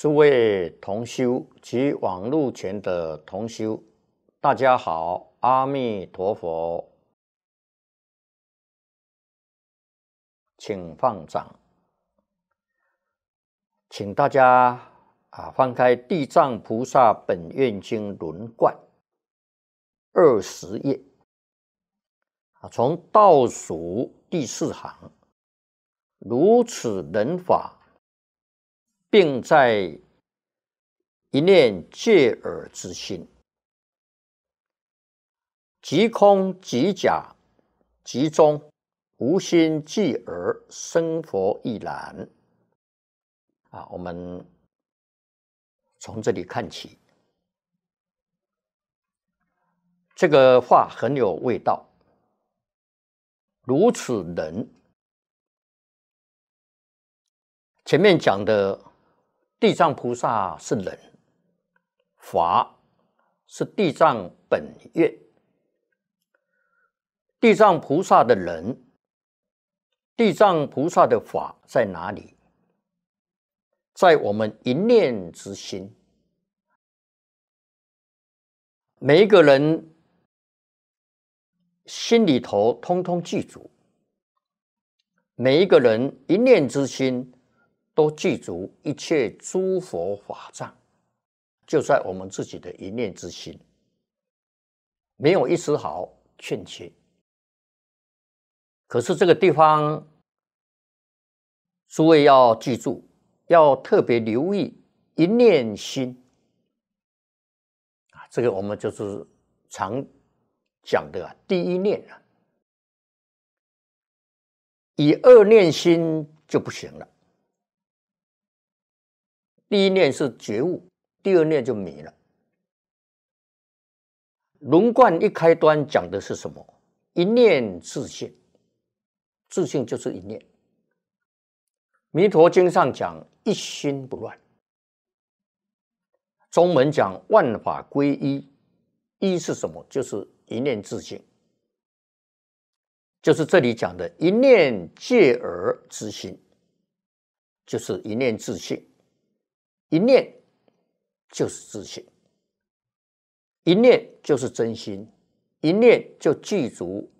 诸位同修及网路前的同修，大家好，阿弥陀佛，请放掌，请大家啊翻开《地藏菩萨本愿经》轮观二十页啊，从倒数第四行，如此能法。并在一念戒耳之心，即空即假即中，无心即耳生佛亦然。啊，我们从这里看起，这个话很有味道。如此人，前面讲的。地藏菩萨是人，法是地藏本愿。地藏菩萨的人，地藏菩萨的法在哪里？在我们一念之心，每一个人心里头，通通记住。每一个人一念之心。都具足一切诸佛法藏，就在我们自己的一念之心，没有一丝毫欠缺。可是这个地方，诸位要记住，要特别留意一念心啊，这个我们就是常讲的啊，第一念啊，以恶念心就不行了。第一念是觉悟，第二念就迷了。《龙冠》一开端讲的是什么？一念自性，自性就是一念。《弥陀经》上讲一心不乱，《中文讲万法归一，一是什么？就是一念自性，就是这里讲的一念戒而知心，就是一念自性。一念就是自信，一念就是真心，一念就具足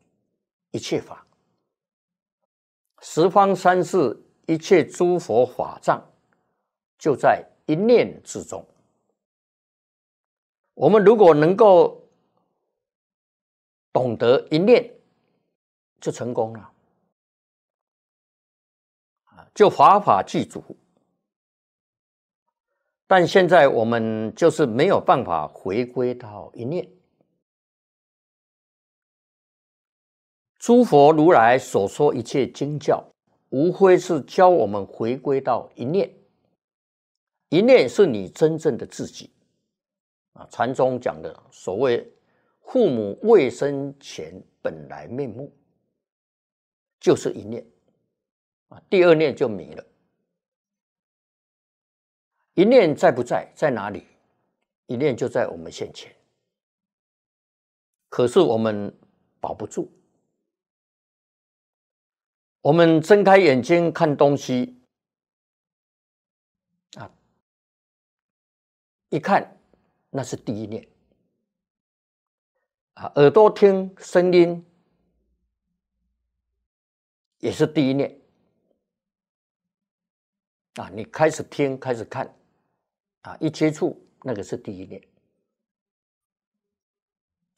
一切法。十方三世一切诸佛法藏就在一念之中。我们如果能够懂得一念，就成功了啊！就法法具足。但现在我们就是没有办法回归到一念。诸佛如来所说一切经教，无非是教我们回归到一念。一念是你真正的自己啊！禅宗讲的所谓“父母未生前本来面目”，就是一念啊。第二念就迷了。一念在不在？在哪里？一念就在我们现前。可是我们保不住。我们睁开眼睛看东西，啊，一看那是第一念啊。耳朵听声音也是第一念啊。你开始听，开始看。啊，一接触那个是第一念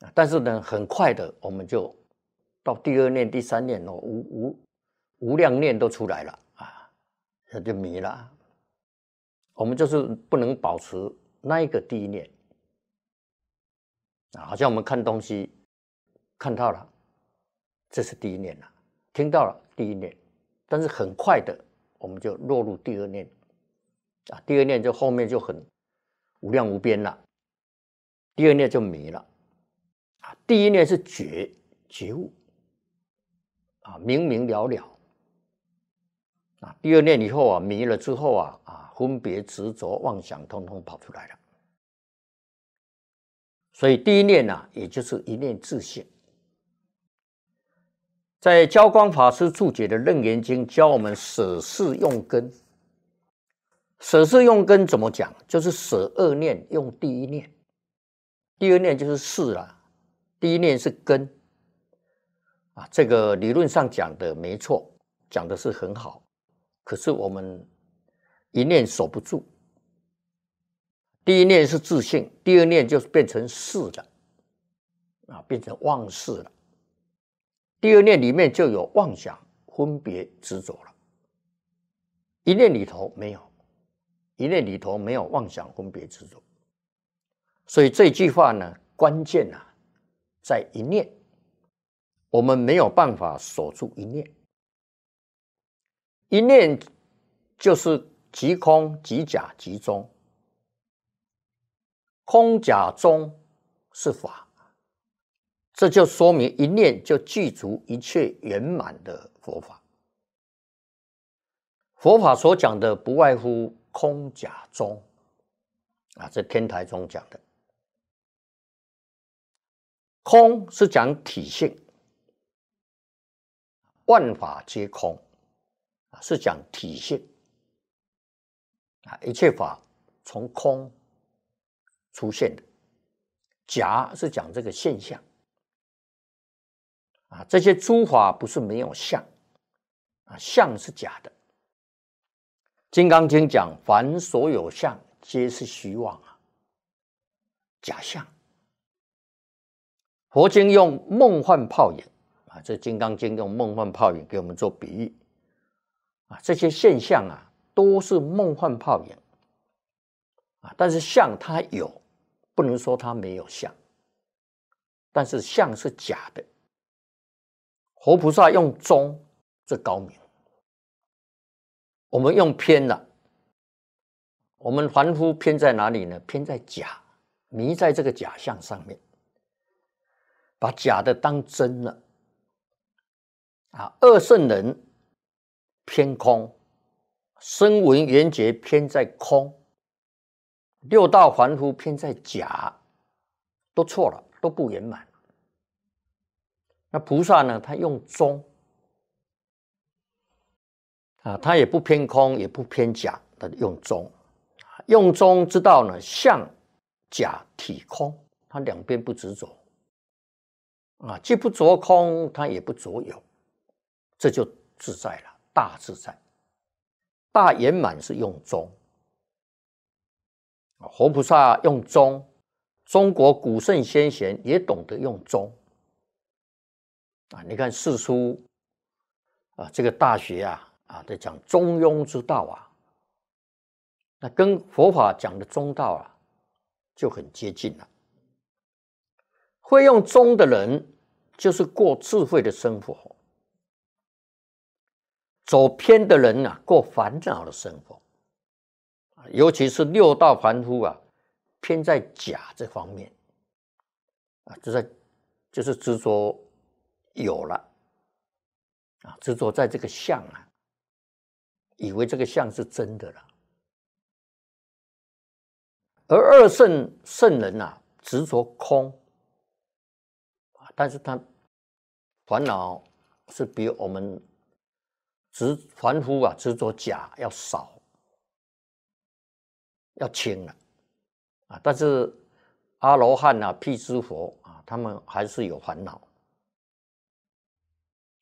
啊，但是呢，很快的我们就到第二念、第三念哦，无无无量念都出来了啊，那就迷了。我们就是不能保持那一个第一念啊，好像我们看东西看到了，这是第一念了，听到了第一念，但是很快的我们就落入第二念。啊，第二念就后面就很无量无边了。第二念就迷了。啊，第一念是觉觉悟，啊明明了了。啊，第二念以后啊迷了之后啊啊分别执着妄想通通跑出来了。所以第一念呢，也就是一念自性。在教光法师注解的《楞严经》，教我们舍事用根。舍是用根，怎么讲？就是舍二念，用第一念。第二念就是是了。第一念是根啊，这个理论上讲的没错，讲的是很好。可是我们一念守不住，第一念是自信，第二念就是变成是了啊，变成妄事了。第二念里面就有妄想、分别、执着了。一念里头没有。一念里头没有妄想分别执着，所以这句话呢，关键啊，在一念。我们没有办法锁住一念，一念就是即空即假即中，空假中是法，这就说明一念就具足一切圆满的佛法。佛法所讲的不外乎。空假中，啊，这天台中讲的，空是讲体性，万法皆空，啊，是讲体性，啊，一切法从空出现的，假是讲这个现象，啊，这些诸法不是没有相，啊，相是假的。《金刚经》讲，凡所有相，皆是虚妄啊，假象。佛经用梦幻泡影啊，这《金刚经》用梦幻泡影给我们做比喻啊，这些现象啊，都是梦幻泡影啊。但是相它有，不能说它没有相，但是相是假的。活菩萨用中，这高明。我们用偏了，我们凡夫偏在哪里呢？偏在假，迷在这个假象上面，把假的当真了。啊，二圣人偏空，声闻缘觉偏在空，六道凡夫偏在假，都错了，都不圆满。那菩萨呢？他用中。啊，它也不偏空，也不偏假，它用中。用中之道呢，象假体空，它两边不执着。啊，既不着空，它也不着有，这就自在了，大自在，大圆满是用中。啊，活菩萨用中，中国古圣先贤也懂得用中。啊，你看《四书》，啊，这个《大学》啊。啊，在讲中庸之道啊，那跟佛法讲的中道啊，就很接近了。会用中的人，就是过智慧的生活；走偏的人呢，过烦恼的生活。啊，尤其是六道凡夫啊，偏在甲这方面，啊，就在就是执着有了，啊，执着在这个相啊。以为这个像是真的了，而二圣圣人呐执着空啊，但是他烦恼是比我们执凡夫啊执着假要少，要轻了啊。但是阿罗汉啊，辟支佛啊，他们还是有烦恼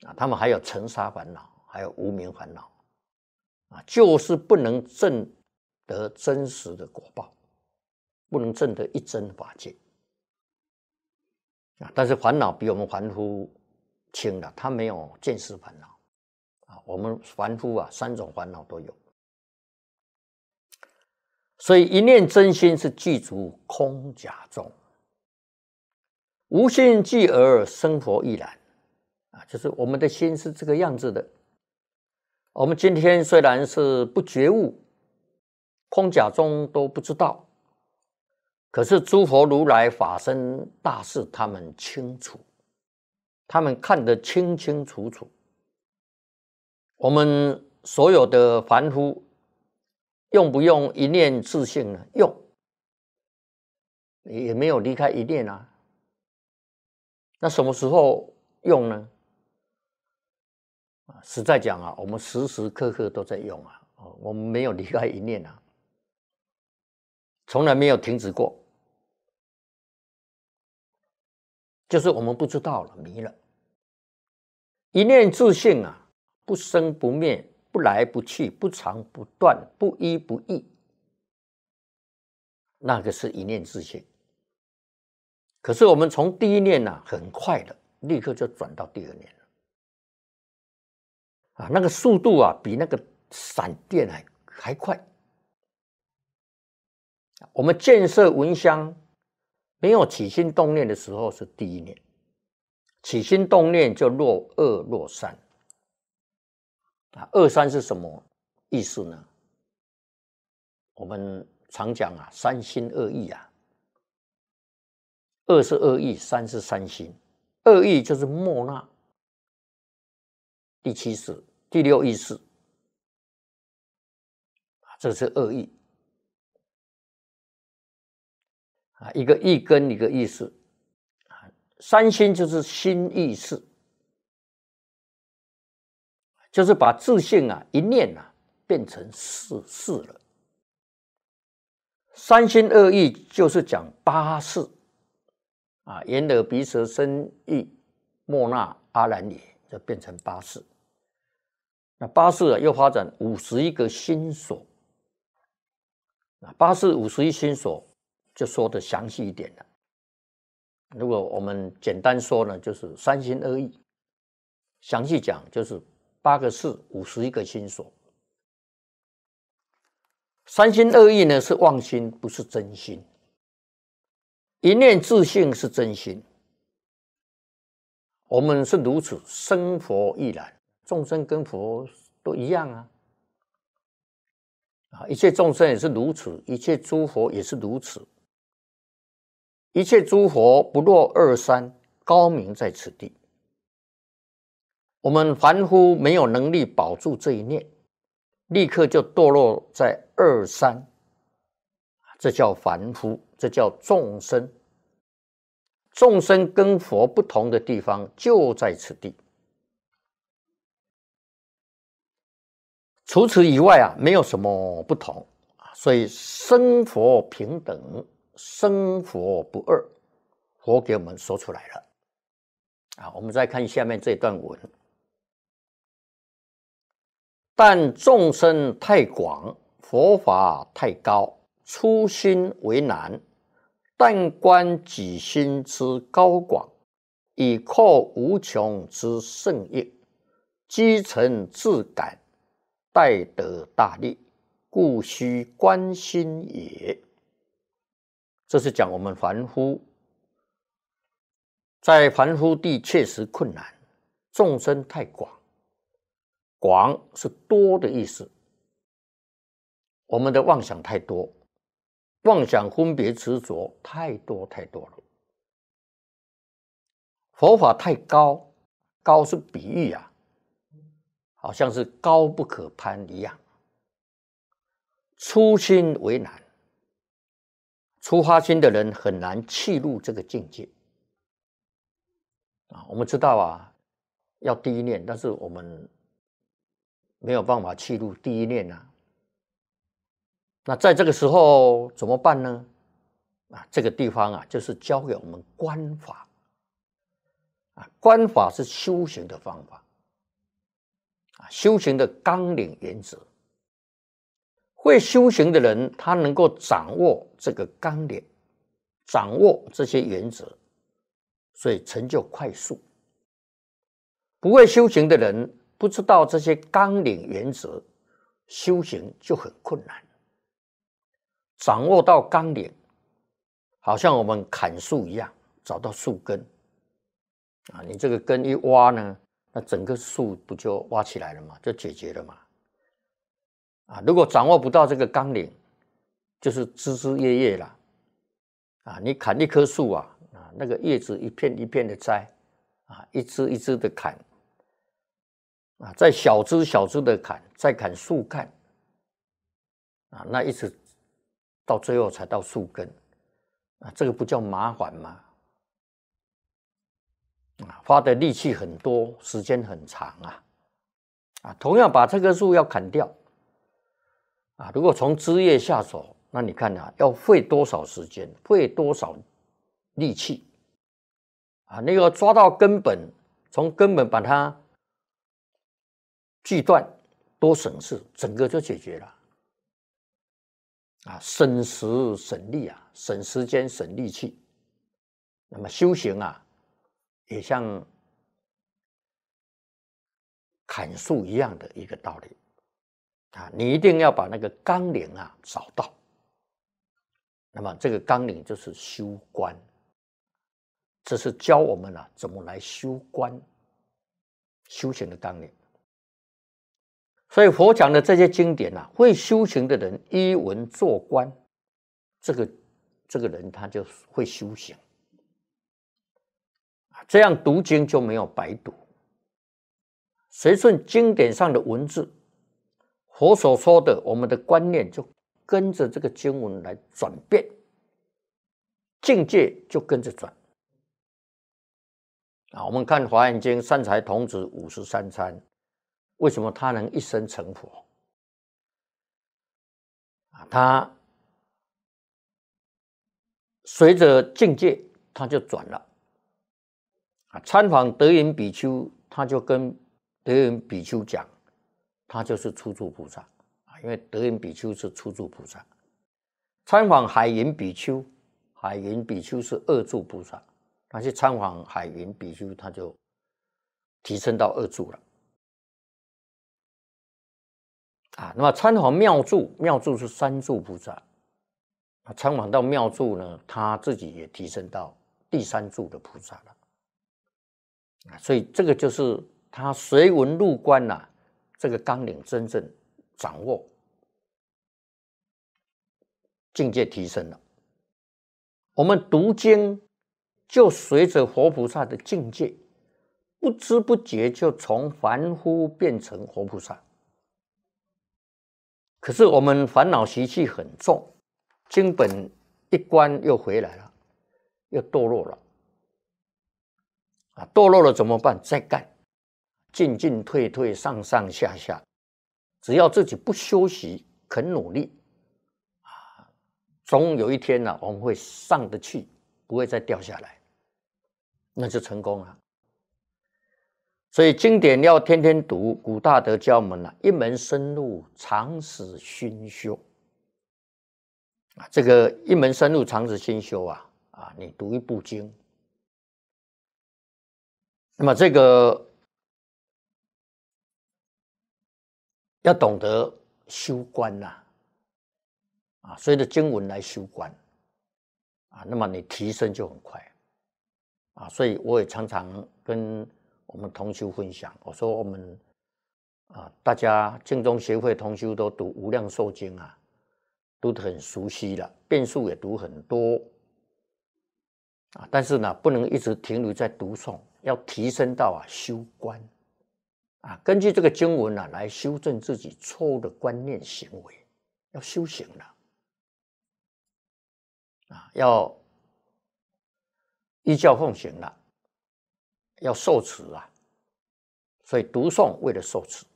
啊，他们还有尘沙烦恼，还有无名烦恼。啊，就是不能证得真实的果报，不能证得一真法界啊。但是烦恼比我们凡夫轻了，他没有见识烦恼啊。我们凡夫啊，三种烦恼都有。所以一念真心是具足空假中，无心即而生佛亦然啊。就是我们的心是这个样子的。我们今天虽然是不觉悟，空假中都不知道，可是诸佛如来法身大事，他们清楚，他们看得清清楚楚。我们所有的凡夫用不用一念自性呢？用，也没有离开一念啊。那什么时候用呢？啊，实在讲啊，我们时时刻刻都在用啊，哦，我们没有离开一念啊，从来没有停止过，就是我们不知道了，迷了。一念自性啊，不生不灭，不来不去，不长不断，不依不异，那个是一念自性。可是我们从第一念呢，很快的，立刻就转到第二念。啊，那个速度啊，比那个闪电还还快。我们建设蚊香，没有起心动念的时候是第一年，起心动念就落二落三。啊，二三是什么意思呢？我们常讲啊，三心二意啊，二是二意，三是三心，二意就是莫那，第七是。第六意识，这是恶意，啊，一个意根，一个意识，啊，三心就是心意识，就是把自信啊一念啊变成四事了。三心二意就是讲八事，啊，眼耳鼻舌身意莫那阿兰也就变成八事。那八事啊，又发展五十一个心所。那八事五十一心所，就说的详细一点了。如果我们简单说呢，就是三心二意；详细讲就是八个四，五十一个心所。三心二意呢，是妄心，不是真心。一念自性是真心。我们是如此生活亦然。众生跟佛都一样啊！啊，一切众生也是如此，一切诸佛也是如此。一切诸佛不落二三，高明在此地。我们凡夫没有能力保住这一念，立刻就堕落在二三，这叫凡夫，这叫众生。众生跟佛不同的地方就在此地。除此以外啊，没有什么不同啊，所以生活平等，生活不二，佛给我们说出来了啊。我们再看下面这段文：但众生太广，佛法太高，初心为难；但观己心之高广，以扩无穷之甚业，积诚自感。待得大利，故须观心也。这是讲我们凡夫在凡夫地确实困难，众生太广，广是多的意思。我们的妄想太多，妄想分别执着太多太多了。佛法太高，高是比喻啊。好像是高不可攀一样，初心为难，初发心的人很难切入这个境界啊。我们知道啊，要第一念，但是我们没有办法切入第一念呐。那在这个时候怎么办呢？啊，这个地方啊，就是教给我们观法啊，观法是修行的方法。修行的纲领原则，会修行的人，他能够掌握这个纲领，掌握这些原则，所以成就快速。不会修行的人，不知道这些纲领原则，修行就很困难。掌握到纲领，好像我们砍树一样，找到树根，啊，你这个根一挖呢？那整个树不就挖起来了嘛，就解决了嘛。啊，如果掌握不到这个纲领，就是枝枝叶叶了。啊，你砍一棵树啊，啊，那个叶子一片一片的摘，啊，一枝一枝的砍，啊，再小枝小枝的砍，再砍树干，啊，那一直到最后才到树根，啊，这个不叫麻烦吗？啊，花的力气很多，时间很长啊！啊，同样把这棵树要砍掉啊，如果从枝叶下手，那你看啊，要费多少时间，费多少力气啊？那个抓到根本，从根本把它锯断，多省事，整个就解决了。啊，省时省力啊，省时间省力气。那么修行啊。也像砍树一样的一个道理啊！你一定要把那个纲领啊找到，那么这个纲领就是修观，这是教我们啊怎么来修观、修行的纲领。所以佛讲的这些经典啊，会修行的人一文做观，这个这个人他就会修行。这样读经就没有白读，随顺经典上的文字，佛所说的，我们的观念就跟着这个经文来转变，境界就跟着转。啊，我们看《华严经》，三才童子五十三参，为什么他能一生成佛？啊，他随着境界，他就转了。啊，参访德云比丘，他就跟德云比丘讲，他就是初住菩萨啊。因为德云比丘是初住菩萨，参访海云比丘，海云比丘是二住菩萨，他去参访海云比丘，他就提升到二住了。啊，那么参访妙住，妙住是三住菩萨，啊，参访到妙住呢，他自己也提升到第三住的菩萨了。所以这个就是他随文入观呐，这个纲领真正掌握，境界提升了。我们读经，就随着佛菩萨的境界，不知不觉就从凡夫变成佛菩萨。可是我们烦恼习气很重，经本一关又回来了，又堕落了。啊，堕落了怎么办？再干，进进退退，上上下下，只要自己不休息，肯努力，啊，总有一天呢，我们会上得去，不会再掉下来，那就成功了。所以经典要天天读，古大德教我们了，一门深入，常使熏修。啊，这个一门深入，常使熏修啊，啊，你读一部经。那么这个要懂得修观呐，啊，随着经文来修观，啊，那么你提升就很快，啊，所以我也常常跟我们同修分享，我说我们啊，大家净宗协会同修都读《无量寿经》啊，读的很熟悉了，变数也读很多。啊，但是呢，不能一直停留在读诵，要提升到啊修观，啊，根据这个经文呢来修正自己错误的观念行为，要修行了，啊，要依教奉行了，要受持啊，所以读诵为了受持，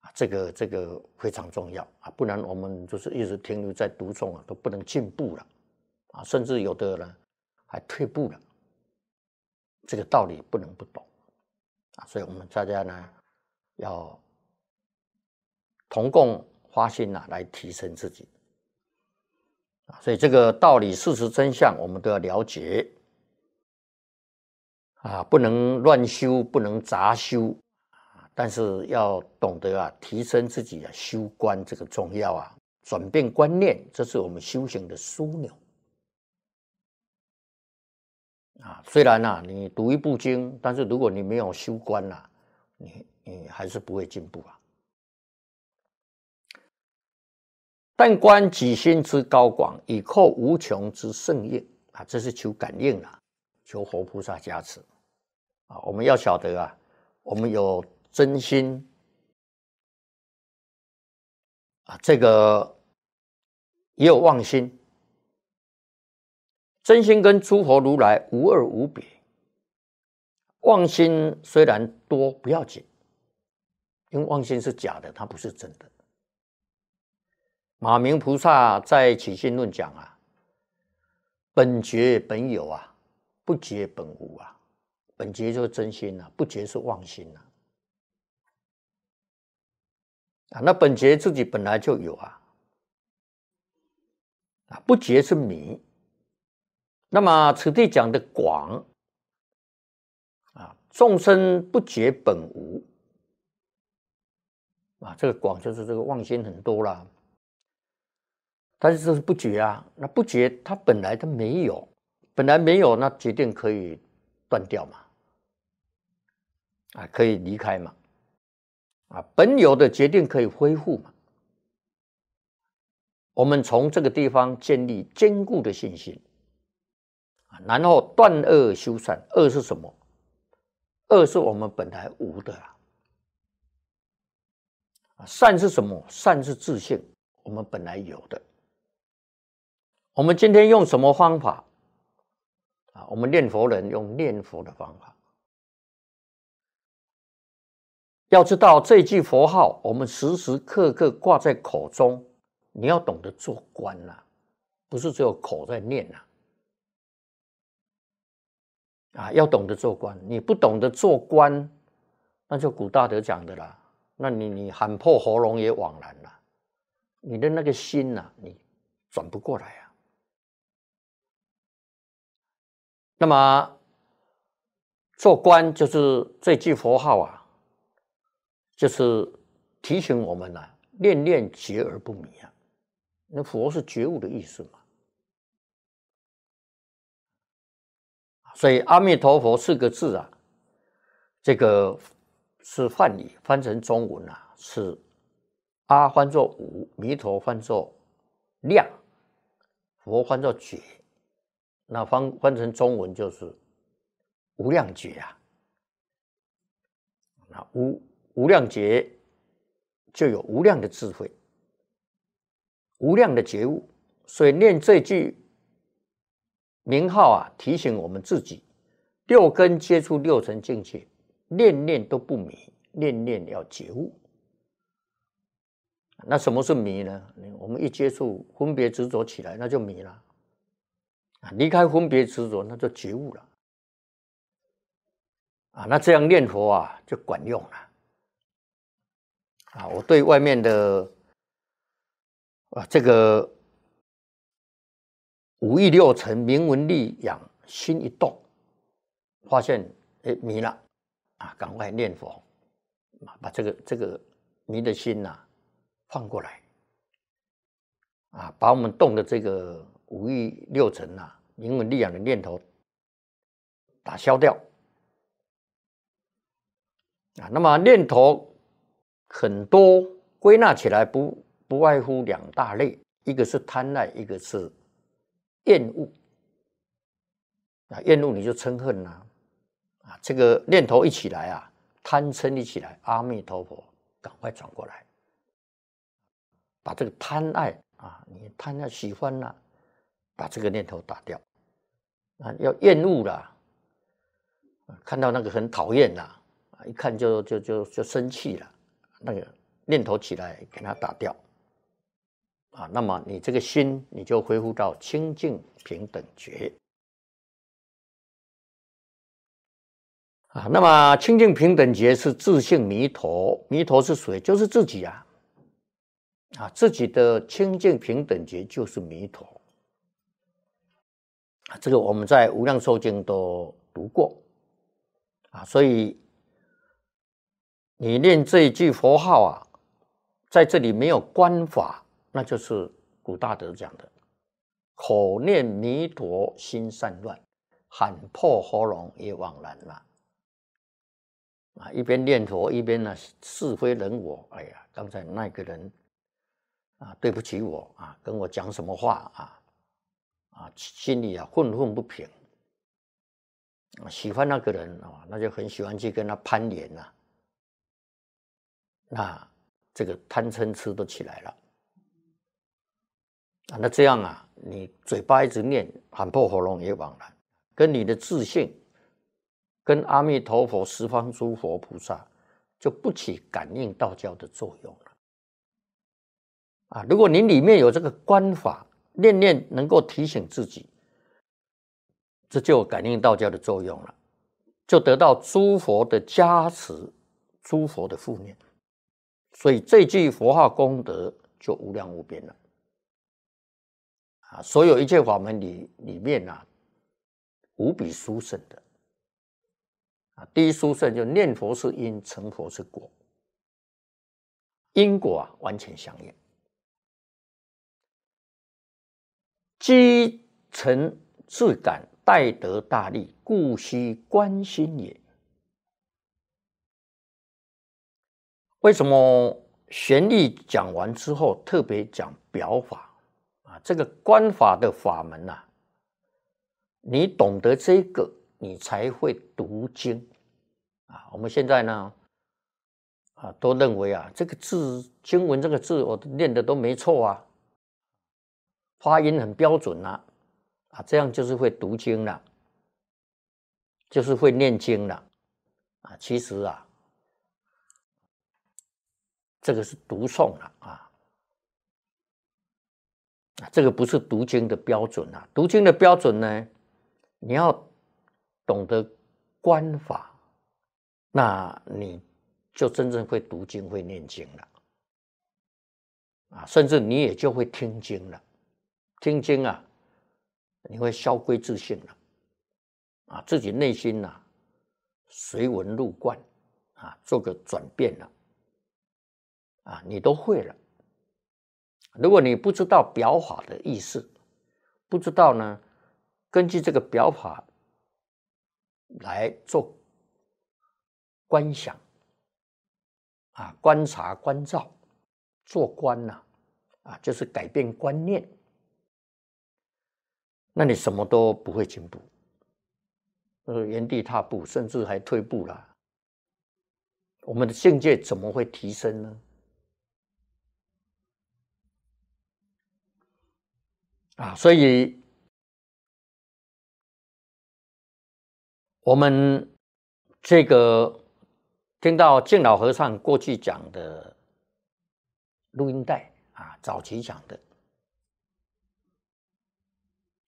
啊，这个这个非常重要啊，不然我们就是一直停留在读诵啊，都不能进步了。啊，甚至有的人还退步了。这个道理不能不懂啊，所以我们大家呢，要同共发心啊，来提升自己啊。所以这个道理、事实、真相，我们都要了解啊，不能乱修，不能杂修啊。但是要懂得啊，提升自己的修观这个重要啊，转变观念，这是我们修行的枢纽。啊，虽然呐，你读一部经，但是如果你没有修观呐，你你还是不会进步啊。但观己心之高广，以扣无穷之圣业啊，这是求感应啊，求佛菩萨加持啊。我们要晓得啊，我们有真心啊，这个也有妄心。真心跟诸佛如来无二无别，妄心虽然多不要紧，因为妄心是假的，它不是真的。马明菩萨在起信论讲啊，本觉本有啊，不觉本无啊，本觉就是真心啊，不觉是妄心啊。啊，那本觉自己本来就有啊，啊，不觉是迷。那么此地讲的广啊，众生不觉本无啊，这个广就是这个妄心很多啦。但是不觉啊，那不觉它本来它没有，本来没有，那决定可以断掉嘛？啊，可以离开嘛？啊，本有的决定可以恢复嘛？我们从这个地方建立坚固的信心。然后断恶修善，恶是什么？恶是我们本来无的啊。善是什么？善是自信，我们本来有的。我们今天用什么方法？啊，我们念佛人用念佛的方法。要知道这句佛号，我们时时刻刻挂在口中。你要懂得做官呐，不是只有口在念呐。啊，要懂得做官，你不懂得做官，那就古大德讲的啦。那你你喊破喉咙也枉然了，你的那个心呐，你转不过来啊。那么做官就是这句佛号啊，就是提醒我们呐，念念觉而不迷啊。那佛是觉悟的意思嘛。所以“阿弥陀佛”四个字啊，这个是梵语，翻成中文啊，是“阿”翻作“无”，“弥陀”翻作“量”，“佛”翻作“觉”，那翻翻成中文就是“无量觉”啊。那无无量觉就有无量的智慧，无量的觉悟，所以念这句。名号啊，提醒我们自己，六根接触六尘境界，念念都不迷，念念要觉悟。那什么是迷呢？我们一接触分别执着起来，那就迷了。啊，离开分别执着，那就觉悟了。啊，那这样念佛啊，就管用了。啊，我对外面的，啊，这个。五欲六尘，名闻利养，心一动，发现哎迷了，啊，赶快念佛，把这个这个迷的心呐放过来，啊，把我们动的这个五欲六尘呐、名闻利养的念头打消掉，啊，那么念头很多，归纳起来不不外乎两大类，一个是贪爱，一个是。厌恶啊，厌恶你就嗔恨呐，啊，这个念头一起来啊，贪嗔一起来，阿弥陀佛，赶快转过来，把这个贪爱啊，你贪爱喜欢呐，把这个念头打掉啊，要厌恶啦，看到那个很讨厌呐，啊，一看就就就就生气了，那个念头起来，给他打掉。啊，那么你这个心，你就恢复到清净平等觉。啊，那么清净平等觉是自性弥陀，弥陀是谁？就是自己啊！啊，自己的清净平等觉就是弥陀。这个我们在《无量寿经》都读过。啊，所以你念这一句佛号啊，在这里没有观法。那就是古大德讲的：“口念弥陀心散乱，喊破喉咙也枉然了。啊，一边念佛一边呢，是非人我。哎呀，刚才那个人啊，对不起我啊，跟我讲什么话啊？啊，心里啊，愤愤不平。喜欢那个人啊，那就很喜欢去跟他攀连呐。那这个贪嗔痴都起来了。啊，那这样啊，你嘴巴一直念喊破喉咙也枉然，跟你的自信、跟阿弥陀佛、十方诸佛菩萨就不起感应道教的作用了。啊，如果你里面有这个观法，念念能够提醒自己，这就感应道教的作用了，就得到诸佛的加持、诸佛的护念，所以这句佛号功德就无量无边了。啊，所有一切法门里里面啊，无比殊胜的。啊，第一殊胜就念佛是因，成佛是果。因果啊，完全相应。积诚至感，待得大利，故须观心也。为什么玄律讲完之后，特别讲表法？这个观法的法门呐，你懂得这个，你才会读经啊。我们现在呢，啊，都认为啊，这个字经文这个字我念的都没错啊，发音很标准呐，啊，这样就是会读经了，就是会念经了啊。其实啊，这个是读诵了啊。这个不是读经的标准啊！读经的标准呢，你要懂得观法，那你就真正会读经、会念经了啊！甚至你也就会听经了，听经啊，你会消归自信了啊！自己内心呐，随文入观啊，做个转变了啊，你都会了。如果你不知道表法的意思，不知道呢，根据这个表法来做观想啊，观察、观照、做观呐，啊，就是改变观念，那你什么都不会进步，呃，原地踏步，甚至还退步了。我们的境界怎么会提升呢？啊，所以我们这个听到敬老和尚过去讲的录音带啊，早期讲的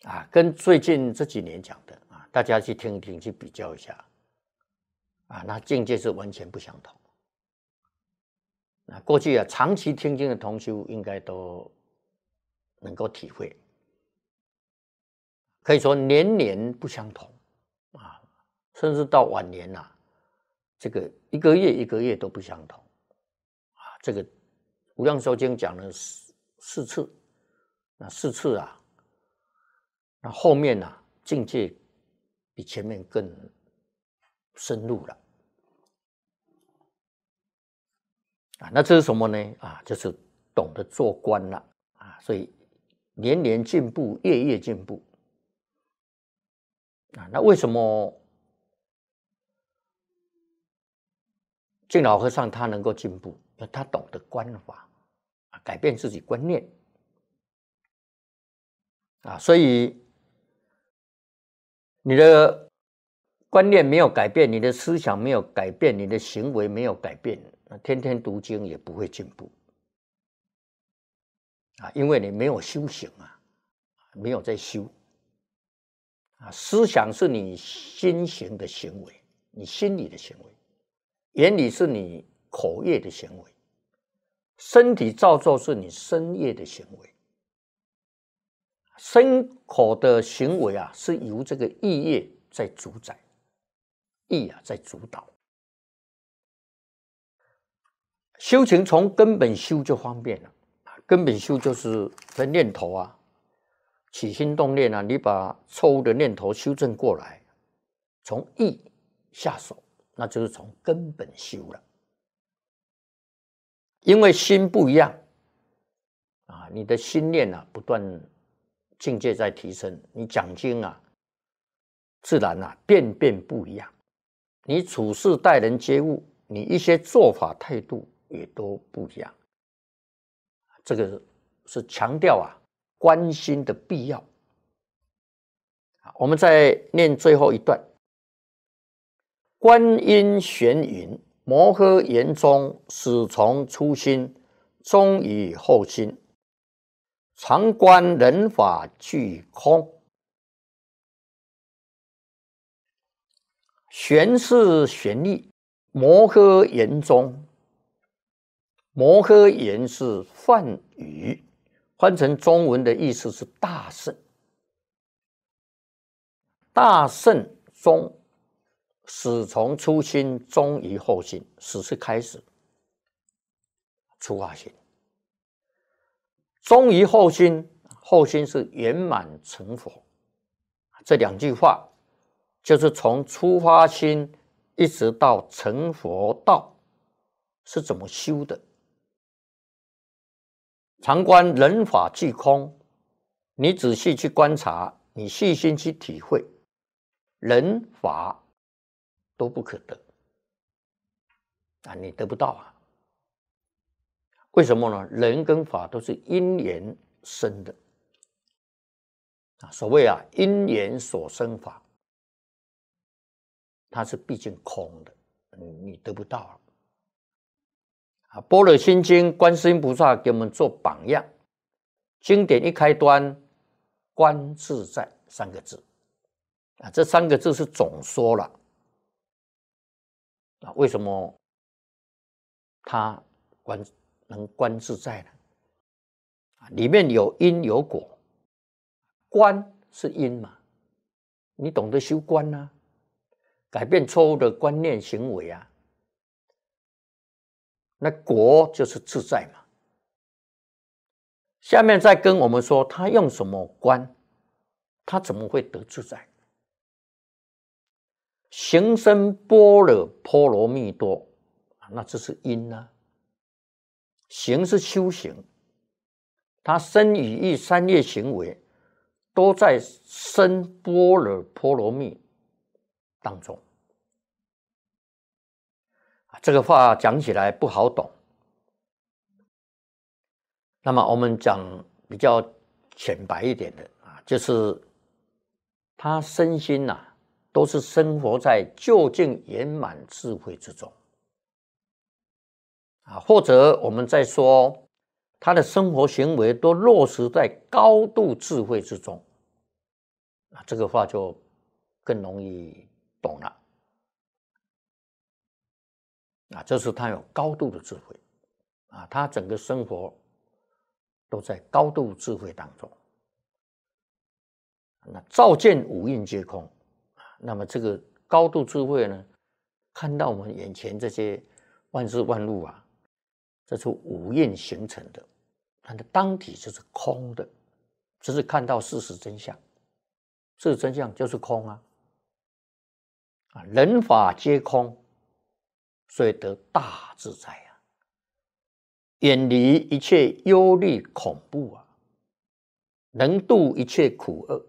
啊，跟最近这几年讲的啊，大家去听一听去比较一下啊，那境界是完全不相同。那过去啊，长期听经的同学应该都能够体会。可以说年年不相同，啊，甚至到晚年呐，这个一个月一个月都不相同，啊，这个无量寿经》讲了四四次，那四次啊，那后面呢境界比前面更深入了，啊，那这是什么呢？啊，就是懂得做官了，啊，所以年年进步，月月进步。那为什么敬老和尚他能够进步？因为他懂得观法，啊，改变自己观念，啊，所以你的观念没有改变，你的思想没有改变，你的行为没有改变，那天天读经也不会进步，啊，因为你没有修行啊，没有在修。啊，思想是你心行的行为，你心理的行为；原理是你口业的行为；身体造作是你身业的行为。身口的行为啊，是由这个意业在主宰，意啊在主导。修行从根本修就方便了，根本修就是这念头啊。起心动念啊，你把错误的念头修正过来，从意下手，那就是从根本修了。因为心不一样啊，你的心念啊，不断境界在提升，你讲经啊，自然啊，变变不一样。你处事待人接物，你一些做法态度也都不一样。这个是强调啊。关心的必要。我们再念最后一段：观音玄云，摩诃言中始从初心，终于后心，常观人法俱空。玄是玄力，摩诃言中，摩诃言是梵语。换成中文的意思是大圣，大圣中始从初心，终于后心，始是开始，出发心，终于后心，后心是圆满成佛。这两句话就是从出发心一直到成佛道是怎么修的。常观人法俱空，你仔细去观察，你细心去体会，人法都不可得啊！你得不到啊？为什么呢？人跟法都是因缘生的啊，所谓啊因缘所生法，它是毕竟空的，你你得不到啊。啊，《般若心经》观世音菩萨给我们做榜样，经典一开端，“观自在”三个字，啊，这三个字是总说了，啊，为什么他观能观自在呢？啊，里面有因有果，观是因嘛，你懂得修观啊，改变错误的观念行为啊。那国就是自在嘛。下面再跟我们说，他用什么观，他怎么会得自在？行深般若波罗蜜多啊，那这是因呢。行是修行，他身语意三业行为，都在深般若波罗蜜当中。这个话讲起来不好懂，那么我们讲比较浅白一点的啊，就是他身心呐都是生活在究竟圆满智慧之中啊，或者我们在说他的生活行为都落实在高度智慧之中啊，这个话就更容易懂了。啊，这是他有高度的智慧啊！他整个生活都在高度智慧当中。那照见五蕴皆空啊，那么这个高度智慧呢，看到我们眼前这些万事万物啊，这是五蕴形成的，它的当体就是空的，只是看到事实真相，事实真相就是空啊！啊，人法皆空。所以得大自在啊，远离一切忧虑恐怖啊，能度一切苦厄。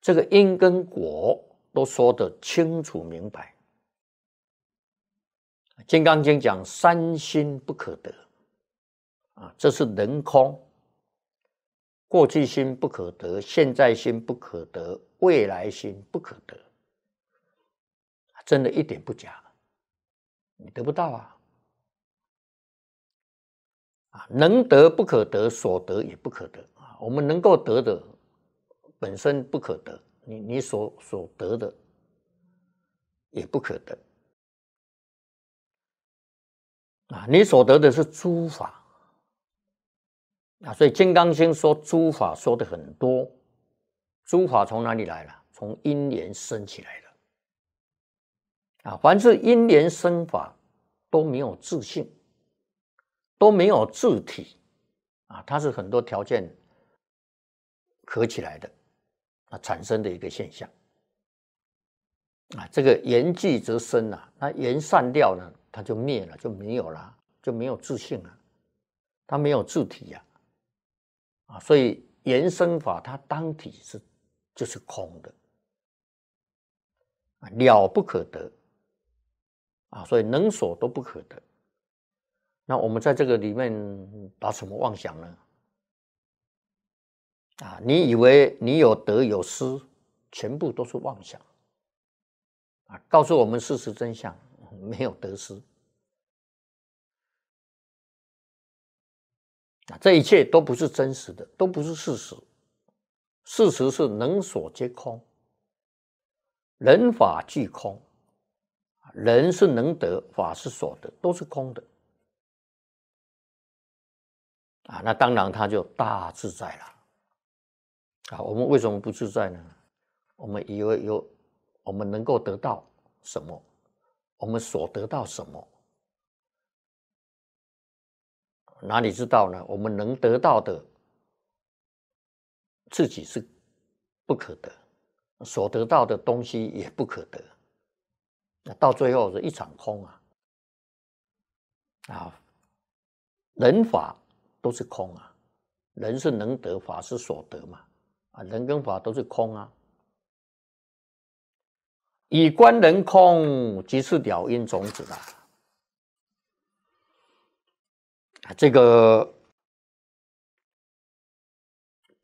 这个因跟果都说得清楚明白。《金刚经》讲三心不可得啊，这是人空，过去心不可得，现在心不可得，未来心不可得，真的一点不假。你得不到啊！啊，能得不可得，所得也不可得啊。我们能够得的本身不可得，你你所所得的也不可得啊。你所得的是诸法啊，所以金刚经说诸法说的很多，诸法从哪里来了？从因缘生起来的。啊，凡是因缘生法，都没有自性，都没有自体，啊，它是很多条件合起来的，啊，产生的一个现象，啊，这个缘聚则生啊，那缘散掉呢，它就灭了，就没有了，就没有自性了，它没有自体呀，啊，所以缘生法它当体是就是空的，啊，了不可得。啊，所以能所都不可得。那我们在这个里面打什么妄想呢？啊，你以为你有得有失，全部都是妄想。啊，告诉我们事实真相，没有得失。啊，这一切都不是真实的，都不是事实。事实是能所皆空，人法俱空。人是能得，法是所得，都是空的啊！那当然他就大自在了啊！我们为什么不自在呢？我们以为有我们能够得到什么，我们所得到什么，哪里知道呢？我们能得到的，自己是不可得，所得到的东西也不可得。那到最后是一场空啊！啊，人法都是空啊，人是能得，法是所得嘛。啊，人跟法都是空啊。以观人空，即是了因种子的。啊，这个，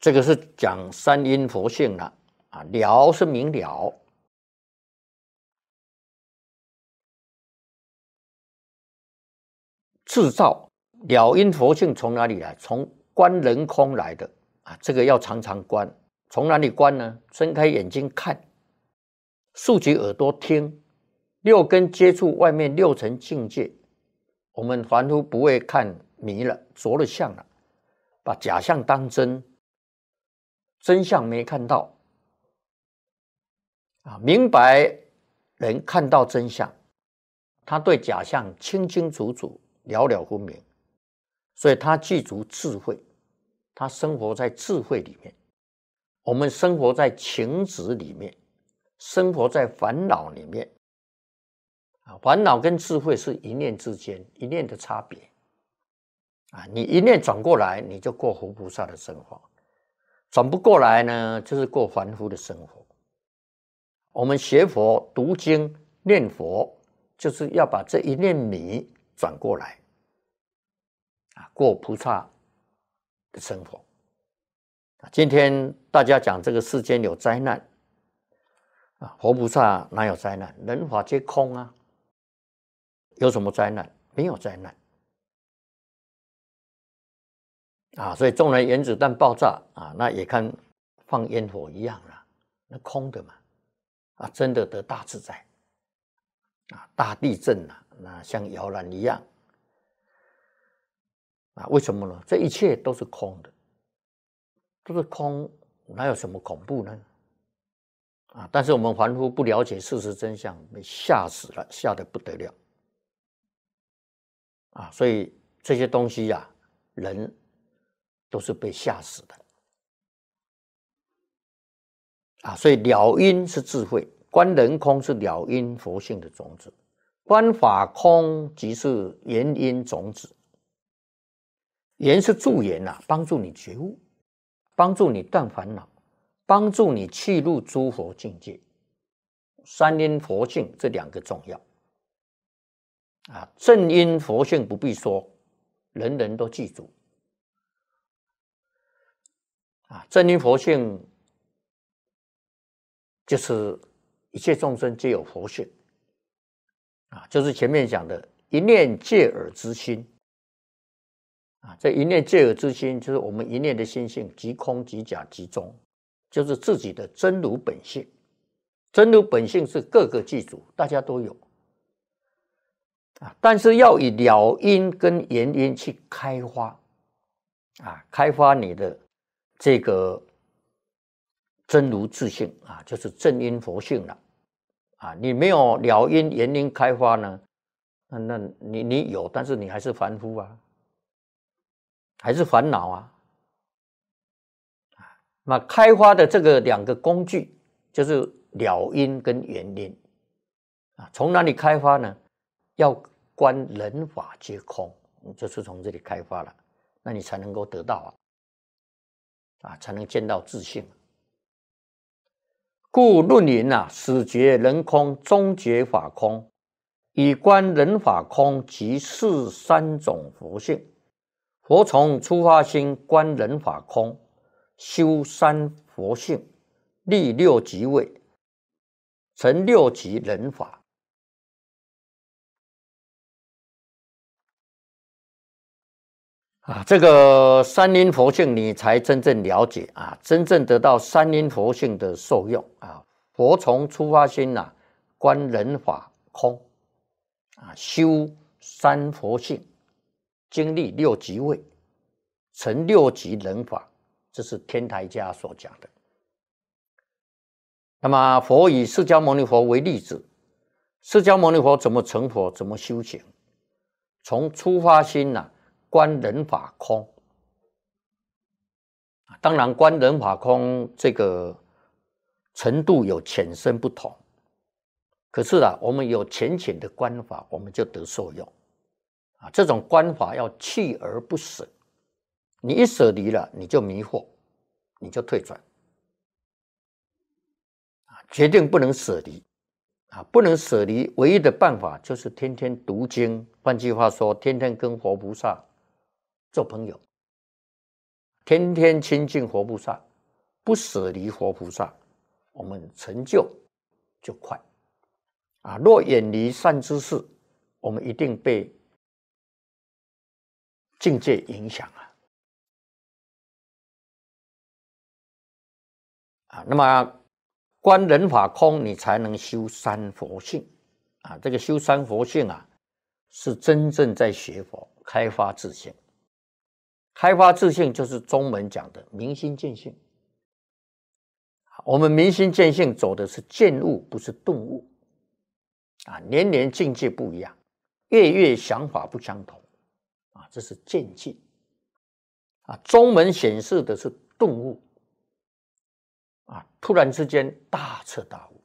这个是讲三因佛性了。啊，了是明了。制造了因佛性从哪里来？从观人空来的啊！这个要常常观。从哪里观呢？睁开眼睛看，竖起耳朵听，六根接触外面六层境界。我们凡夫不会看迷了、着了相了，把假象当真，真相没看到啊！明白人看到真相，他对假象清清楚楚。寥寥分明，所以他具足智慧，他生活在智慧里面。我们生活在情执里面，生活在烦恼里面。啊，烦恼跟智慧是一念之间，一念的差别。啊，你一念转过来，你就过佛菩萨的生活；转不过来呢，就是过凡夫的生活。我们学佛、读经、念佛，就是要把这一念米转过来，啊，过菩萨的生活。今天大家讲这个世间有灾难，啊，活菩萨哪有灾难？人法皆空啊，有什么灾难？没有灾难。啊，所以纵然原子弹爆炸啊，那也看放烟火一样了，那空的嘛。啊，真的得大自在。啊，大地震啊。那像摇篮一样啊？为什么呢？这一切都是空的，都是空，哪有什么恐怖呢？啊！但是我们凡夫不了解事实真相，被吓死了，吓得不得了啊！所以这些东西呀，人都是被吓死的啊！所以了因是智慧，观人空是了因佛性的种子。观法空即是言因种子，缘是助缘呐，帮助你觉悟，帮助你断烦恼，帮助你去入诸佛境界。三因佛性这两个重要啊，正因佛性不必说，人人都记住啊。正因佛性就是一切众生皆有佛性。啊，就是前面讲的一念戒耳之心，啊，这一念戒耳之心，就是我们一念的心性，即空即假即中，就是自己的真如本性。真如本性是各个具足，大家都有，啊，但是要以了因跟原因去开发啊，开发你的这个真如自性，啊，就是正因佛性了。啊，你没有了因园林开发呢，那那你你有，但是你还是凡夫啊，还是烦恼啊，啊，那开发的这个两个工具就是了因跟园林啊，从哪里开发呢？要观人法皆空，就是从这里开发了，那你才能够得到啊，啊，才能见到自信。故论云：“啊，始觉人空，终觉法空，以观人法空，即是三种佛性。佛从初发心观人法空，修三佛性，立六即位，成六即人法。”啊，这个三阴佛性，你才真正了解啊，真正得到三阴佛性的受用啊。佛从出发心呐，观人法空啊，修三佛性，经历六级位，成六级人法，这是天台家所讲的。那么，佛以释迦牟尼佛为例子，释迦牟尼佛怎么成佛，怎么修行，从出发心呐。观人法空，啊，当然观人法空这个程度有浅深不同，可是啊，我们有浅浅的观法，我们就得受用，啊，这种观法要弃而不舍，你一舍离了，你就迷惑，你就退转，啊，决定不能舍离，啊，不能舍离，唯一的办法就是天天读经，换句话说，天天跟佛菩萨。做朋友，天天亲近活菩萨，不舍离活菩萨，我们成就就快啊！若远离善知识，我们一定被境界影响啊！啊，那么观人法空，你才能修三佛性啊！这个修三佛性啊，是真正在学佛，开发自性。开发自信就是中文讲的明心见性我们明心见性走的是见悟，不是顿悟啊。年年境界不一样，月月想法不相同啊，这是渐进啊。中门显示的是顿悟啊，突然之间大彻大悟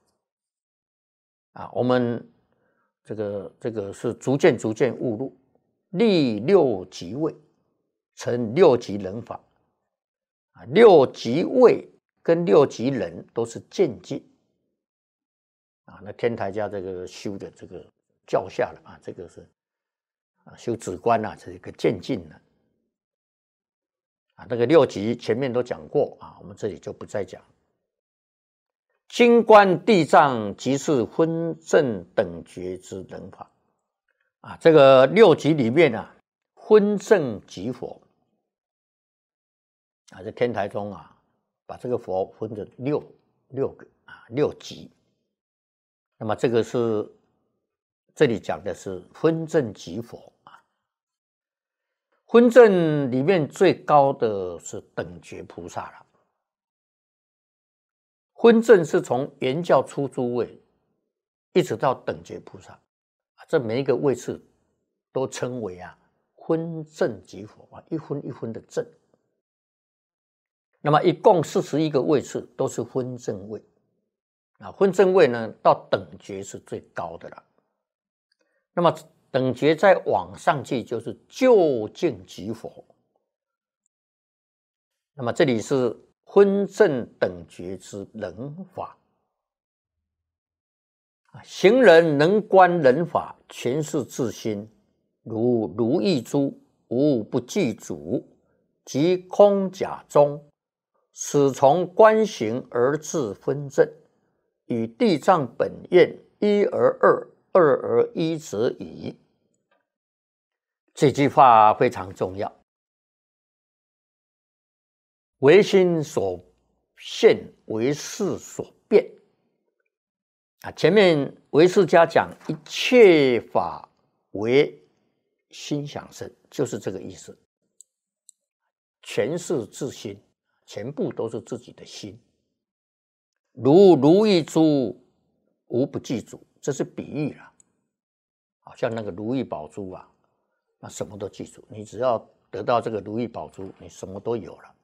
啊。我们这个这个是逐渐逐渐悟入，立六即位。成六级忍法，啊，六级位跟六级忍都是渐进，啊，那天台家这个修的这个教下了啊，这个是啊，修止观呐是一个渐进的啊，那个六级前面都讲过啊，我们这里就不再讲。金观地藏即是昏正等觉之等法，啊，这个六级里面呢，昏正即火。啊，在天台宗啊，把这个佛分成六六个啊六级，那么这个是这里讲的是分正集佛啊，分正里面最高的是等觉菩萨了。分正是从原教初诸位，一直到等觉菩萨啊，这每一个位次都称为啊分正集佛啊，一分一分的正。那么一共四十一个位次，都是分正位。啊，分正位呢，到等觉是最高的了。那么等觉再往上去就是究竟即佛。那么这里是分正等觉之人法。啊，行人能观人法，全是自心，如如意珠，无不具足，即空假中。此从观行而至分证，与地藏本愿一而二，二而一则矣。这句话非常重要。唯心所现，唯事所变。啊，前面唯识家讲一切法为心想生，就是这个意思。全是自心。全部都是自己的心，如如意珠，无不具足，这是比喻了，好像那个如意宝珠啊，那什么都记住，你只要得到这个如意宝珠，你什么都有了，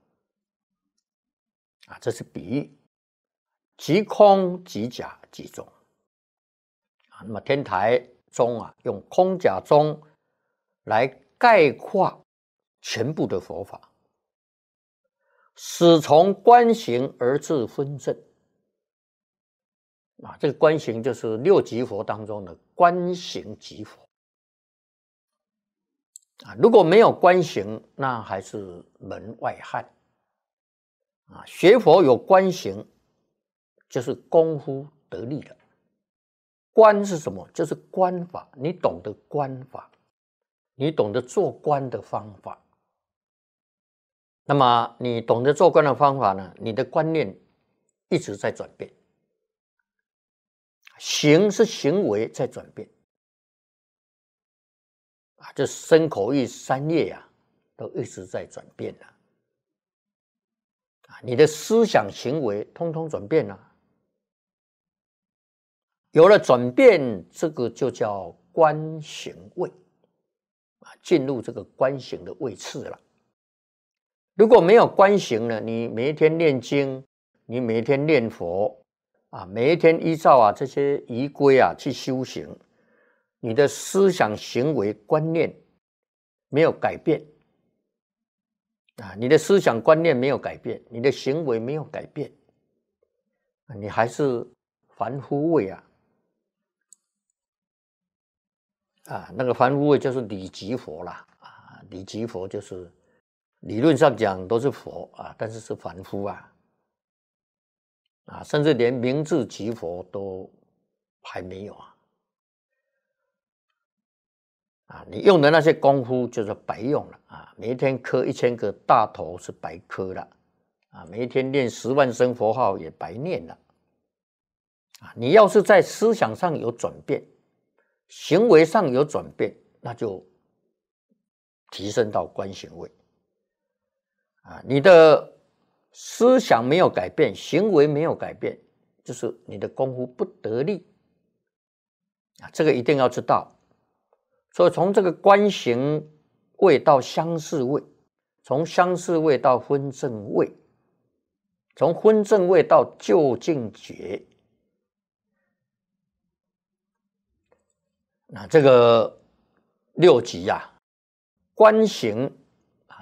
啊，这是比喻，即空即假即中，啊，那么天台宗啊，用空假中来概括全部的佛法。始从观行而至分正，啊，这个观行就是六级佛当中的观行即佛，啊，如果没有观行，那还是门外汉，啊，学佛有观行，就是功夫得力了。观是什么？就是观法，你懂得观法，你懂得做观的方法。那么你懂得做官的方法呢？你的观念一直在转变，行是行为在转变，啊，这身口意三业呀，都一直在转变了，啊，你的思想行为通通转变了，有了转变，这个就叫官行位，啊，进入这个官行的位次了。如果没有观行呢？你每一天念经，你每天念佛啊，每一天依照啊这些仪规啊去修行，你的思想、行为、观念没有改变啊，你的思想观念没有改变，你的行为没有改变，你还是凡夫位啊啊，那个凡夫位就是礼吉佛啦啊，礼吉佛就是。理论上讲都是佛啊，但是是凡夫啊，啊，甚至连明智即佛都还没有啊，啊，你用的那些功夫就是白用了啊，每一天磕一千个大头是白磕了啊，每一天念十万声佛号也白念了啊，你要是在思想上有转变，行为上有转变，那就提升到观行位。啊，你的思想没有改变，行为没有改变，就是你的功夫不得力啊！这个一定要知道。所以从这个官行位到相似位，从相似位到婚正位，从婚正位到就近觉，那这个六级呀，官行。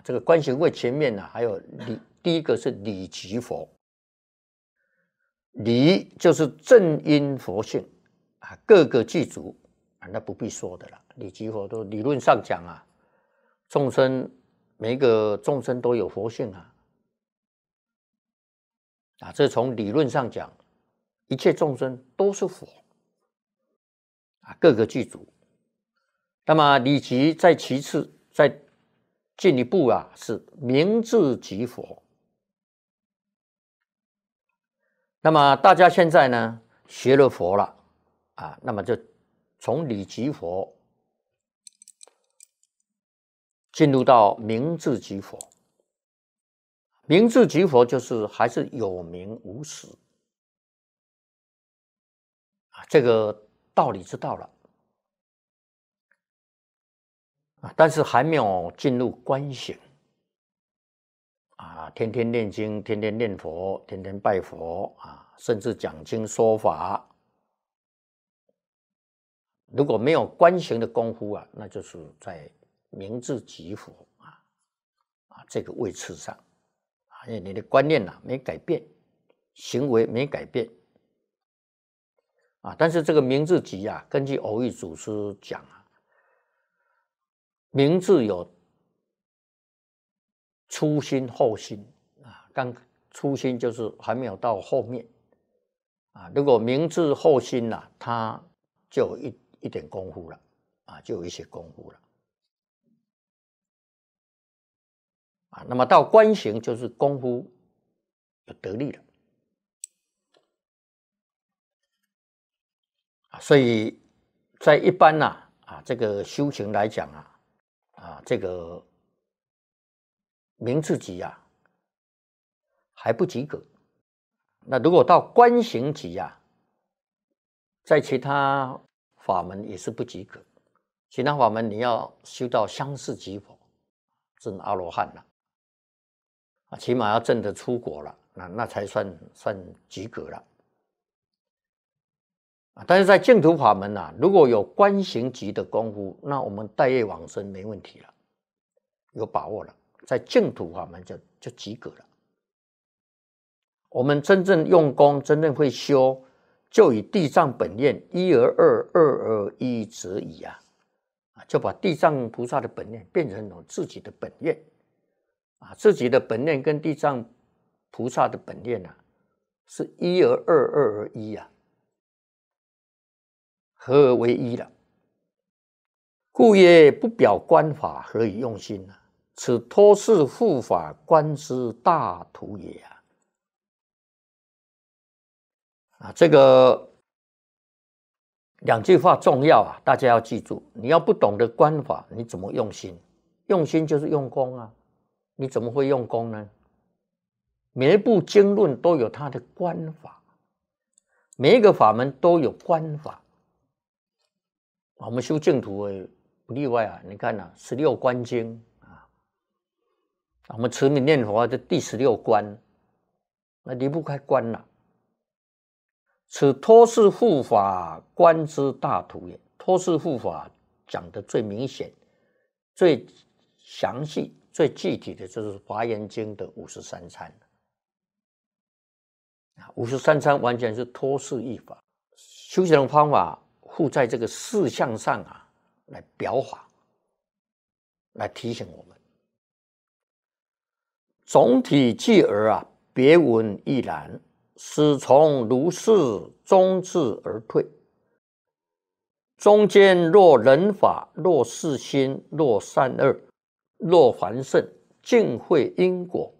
这个观行位前面呢，还有礼，第一个是礼即佛，礼就是正因佛性啊，各个具足啊，那不必说的了。礼即佛，都理论上讲啊，众生每个众生都有佛性啊，啊，这从理论上讲，一切众生都是佛啊，各个具足。那么礼即在其次，在进一步啊，是明智即佛。那么大家现在呢，学了佛了啊，那么就从理即佛进入到明智即佛。明智即佛就是还是有名无实啊，这个道理知道了。啊，但是还没有进入观行啊！天天念经，天天念佛，天天拜佛啊，甚至讲经说法。如果没有观行的功夫啊，那就是在名字即佛啊啊！这个位置上啊，因为你的观念呐没改变，行为没改变啊。但是这个名字即啊，根据偶遇祖师讲啊。明智有初心、后心啊，刚初心就是还没有到后面啊。如果明智后心呐，他就一一点功夫了啊，就有一些功夫了啊。那么到观行就是功夫就得力了啊。所以在一般呐啊，这个修行来讲啊。啊，这个名字级呀还不及格。那如果到观行级呀，在其他法门也是不及格。其他法门你要修到相似级果，证阿罗汉了啊，起码要证得出国了，那那才算算及格了。但是在净土法门呐，如果有观行级的功夫，那我们待业往生没问题了，有把握了，在净土法门就就及格了。我们真正用功，真正会修，就以地藏本愿一而二，二而一，则已啊啊！就把地藏菩萨的本愿变成我自己的本愿啊，自己的本愿跟地藏菩萨的本愿呐，是一而二，二而一啊。合而为一了，故曰不表观法，何以用心呢？此托是护法观之大徒也啊！啊，这个两句话重要啊，大家要记住。你要不懂得观法，你怎么用心？用心就是用功啊，你怎么会用功呢？每一部经论都有它的观法，每一个法门都有观法。我们修净土不例外啊！你看呐，《十六观经》啊，我们持名念佛的第十六观，那离不开观呐。此托世护法观之大图也。托世护法讲的最明显、最详细、最具体的就是《华严经》的五十三参啊，五十三参完全是托式一法，修行方法。附在这个事项上啊，来表法，来提醒我们。总体继而啊，别闻亦然，始从如是终至而退。中间若人法，若事心，若善恶，若凡圣，尽会因果，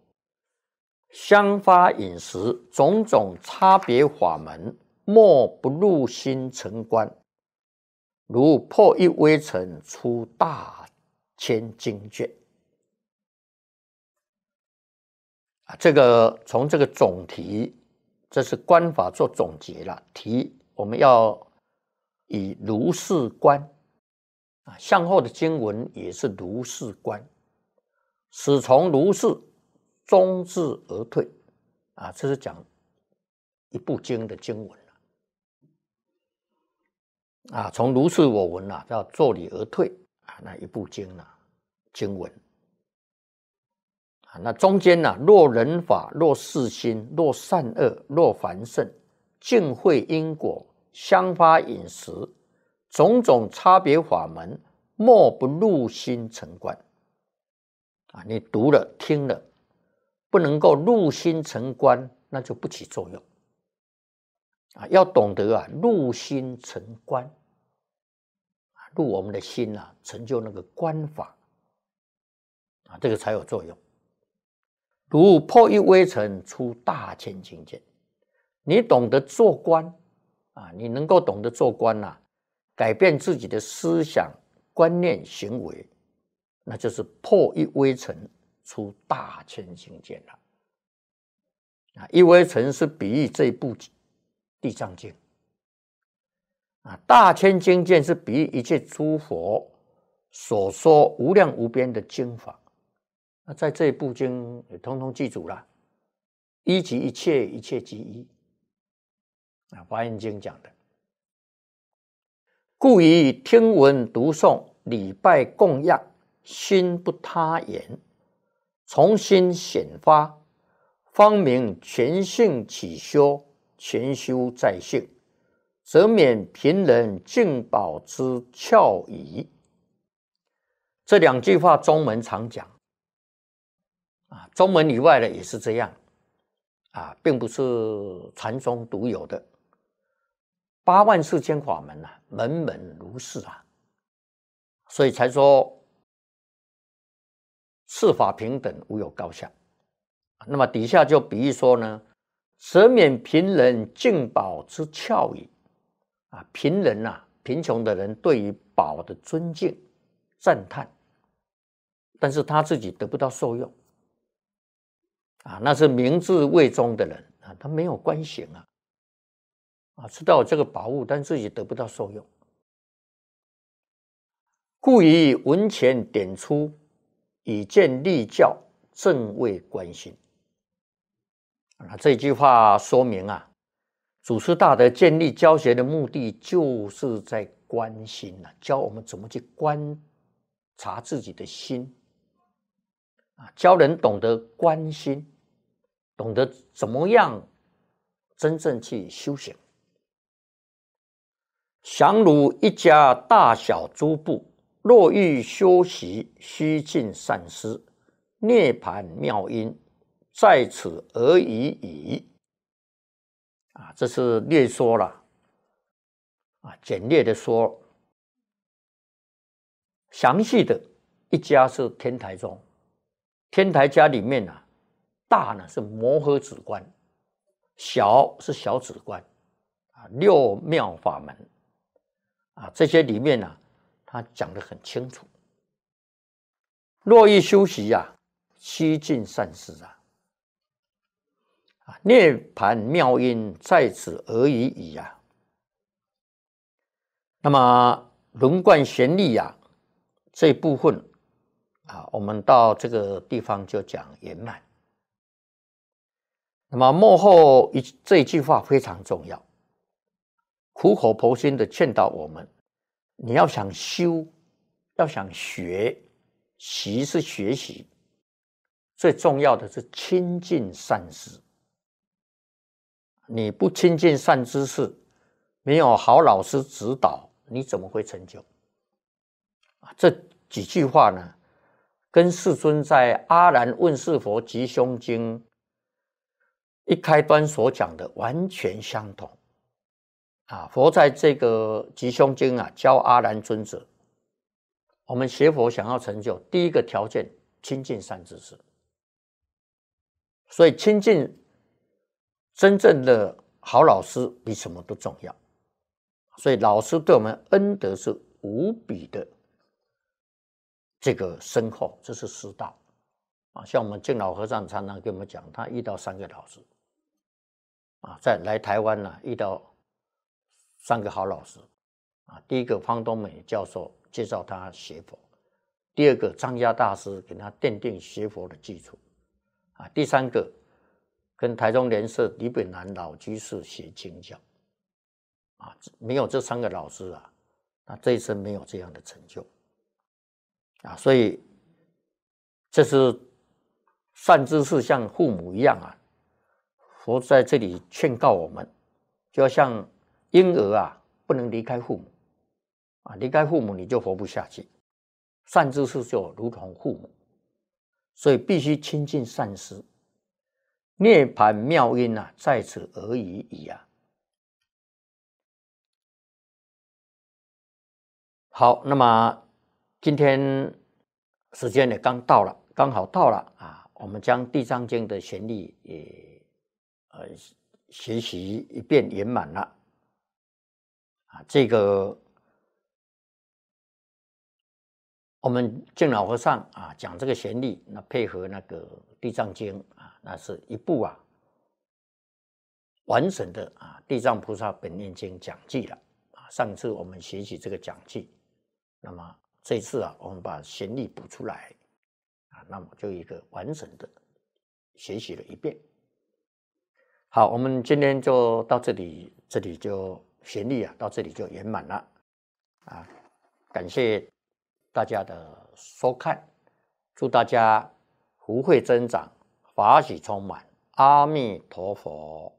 相发饮食种种差别法门，莫不入心成观。如破一微尘出大千经卷啊，这个从这个总题，这是观法做总结了。题我们要以如是观啊，向后的经文也是如是观，始从如是，终至而退啊，这是讲一部经的经文。啊，从如是我闻呐，叫坐礼而退啊。那一部经呐，经文啊，那中间呢，若人法，若世心，若善恶，若凡圣，尽会因果相发饮食种种差别法门，莫不入心成观。啊，你读了听了，不能够入心成观，那就不起作用。啊，要懂得啊，入心成观，啊，入我们的心呐，成就那个观法，啊，这个才有作用。如破一微尘出大千境界，你懂得做官，啊，你能够懂得做官呐，改变自己的思想观念行为，那就是破一微尘出大千境界了。啊，一微尘是比喻这一部。地藏经啊，大千经卷》是比一切诸佛所说无量无边的经法，那在这一部经也通通记住了，一即一切，一切即一啊，《华严经》讲的。故以听闻、读诵、礼拜、供养，心不他言，从心显发，方明全性起修。前修在性，则免贫人尽宝之诮矣。这两句话，中文常讲啊，中文以外的也是这样啊，并不是禅宗独有的。八万四千法门呐，门门如是啊，所以才说四法平等，无有高下。那么底下就比喻说呢。舍免贫人敬宝之俏矣，啊，贫人呐，贫穷的人对于宝的尊敬、赞叹，但是他自己得不到受用，啊，那是明智未终的人啊，他没有观行啊，啊，知道这个宝物，但自己得不到受用，故以文钱点出，以见立教正位观心。那这句话说明啊，祖师大德建立教学的目的，就是在关心啊，教我们怎么去观察自己的心，啊，教人懂得关心，懂得怎么样真正去修行。降如一家大小诸部，若欲修习，须尽善思，涅盘妙音，在此而已矣。啊，这是略说了，啊，简略的说，详细的，一家是天台宗，天台家里面呢，大呢是摩诃子观，小是小子观，啊，六妙法门，啊，这些里面呢，他讲的很清楚。若欲修习呀，七尽善事啊。涅盘妙音在此而已矣呀。那么轮贯玄力呀这部分啊，我们到这个地方就讲圆满。那么幕后一这一句话非常重要，苦口婆心的劝导我们：你要想修，要想学习，是学习，最重要的是亲近善思。你不亲近善知识，没有好老师指导，你怎么会成就？这几句话呢，跟世尊在《阿难问世佛吉凶经》一开端所讲的完全相同。啊，佛在这个吉凶经啊，教阿难尊者，我们学佛想要成就，第一个条件，亲近善知识。所以亲近。真正的好老师比什么都重要，所以老师对我们恩德是无比的这个深厚，这是师道啊。像我们敬老和尚常常跟我们讲，他遇到三个老师啊，在来台湾呢遇到三个好老师啊，第一个方东美教授介绍他学佛，第二个张家大师给他奠定学佛的基础啊，第三个。跟台中联社李炳南老居士学经讲，啊，没有这三个老师啊，那这一生没有这样的成就，啊，所以这是善知识像父母一样啊，佛在这里劝告我们，就要像婴儿啊，不能离开父母，啊，离开父母你就活不下去，善知识就如同父母，所以必须亲近善师。涅盘妙音啊，在此而已矣啊！好，那么今天时间也刚到了，刚好到了啊！我们将《地藏经》的旋律也呃学习一遍圆满了啊！这个我们敬老和尚啊讲这个旋律，那配合那个《地藏经》。那是一部啊完整的啊《地藏菩萨本愿经》讲记了啊！上次我们学习这个讲记，那么这次啊，我们把行例补出来啊，那么就一个完整的学习了一遍。好，我们今天就到这里，这里就行例啊，到这里就圆满了啊！感谢大家的收看，祝大家福慧增长。法喜充满，阿弥陀佛。